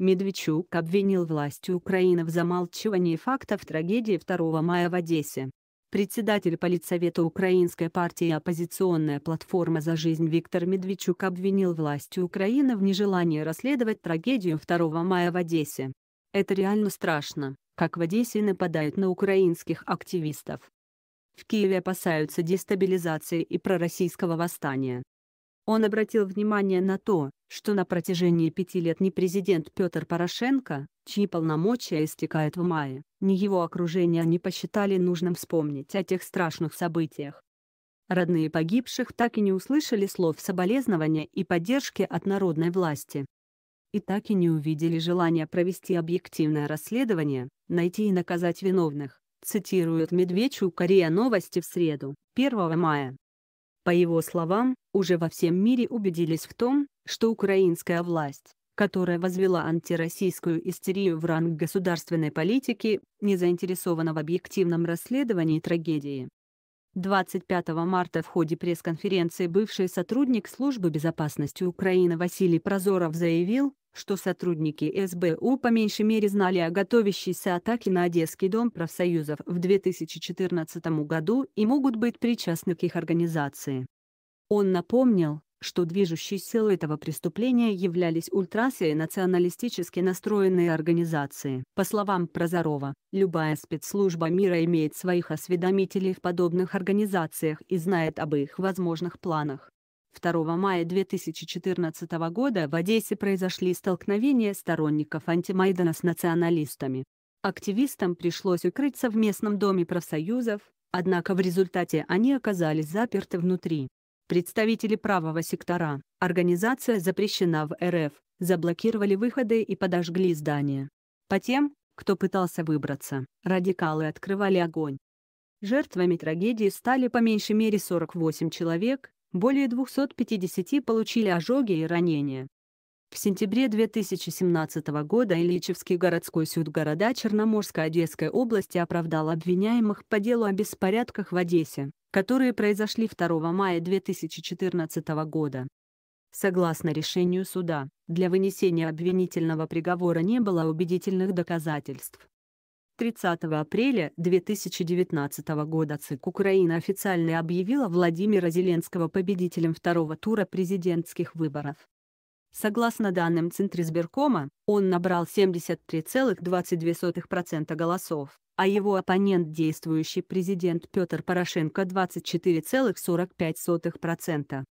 Медведчук обвинил власти Украины в замалчивании фактов трагедии 2 мая в Одессе. Председатель Политсовета Украинской партии «Оппозиционная платформа за жизнь» Виктор Медведчук обвинил власти Украины в нежелании расследовать трагедию 2 мая в Одессе. Это реально страшно, как в Одессе нападают на украинских активистов. В Киеве опасаются дестабилизации и пророссийского восстания. Он обратил внимание на то, что на протяжении пяти лет ни президент Петр Порошенко, чьи полномочия истекают в мае, ни его окружение не посчитали нужным вспомнить о тех страшных событиях. Родные погибших так и не услышали слов соболезнования и поддержки от народной власти. И так и не увидели желания провести объективное расследование, найти и наказать виновных, цитирует Медведчук Корея Новости в среду, 1 мая. По его словам, уже во всем мире убедились в том, что украинская власть, которая возвела антироссийскую истерию в ранг государственной политики, не заинтересована в объективном расследовании трагедии. 25 марта в ходе пресс-конференции бывший сотрудник Службы безопасности Украины Василий Прозоров заявил, что сотрудники СБУ по меньшей мере знали о готовящейся атаке на Одесский дом профсоюзов в 2014 году и могут быть причастны к их организации. Он напомнил, что движущей силой этого преступления являлись ультрасы и националистически настроенные организации. По словам Прозорова, любая спецслужба мира имеет своих осведомителей в подобных организациях и знает об их возможных планах. 2 мая 2014 года в Одессе произошли столкновения сторонников антимайдана с националистами. Активистам пришлось укрыться в местном доме профсоюзов, однако в результате они оказались заперты внутри. Представители правого сектора, организация запрещена в РФ, заблокировали выходы и подожгли здание. По тем, кто пытался выбраться, радикалы открывали огонь. Жертвами трагедии стали по меньшей мере 48 человек, более 250 получили ожоги и ранения. В сентябре 2017 года Ильичевский городской суд города Черноморской Одесской области оправдал обвиняемых по делу о беспорядках в Одессе которые произошли 2 мая 2014 года. Согласно решению суда, для вынесения обвинительного приговора не было убедительных доказательств. 30 апреля 2019 года ЦИК Украина официально объявила Владимира Зеленского победителем второго тура президентских выборов. Согласно данным Центризбиркома, он набрал 73,22% голосов, а его оппонент действующий президент Петр Порошенко 24,45%.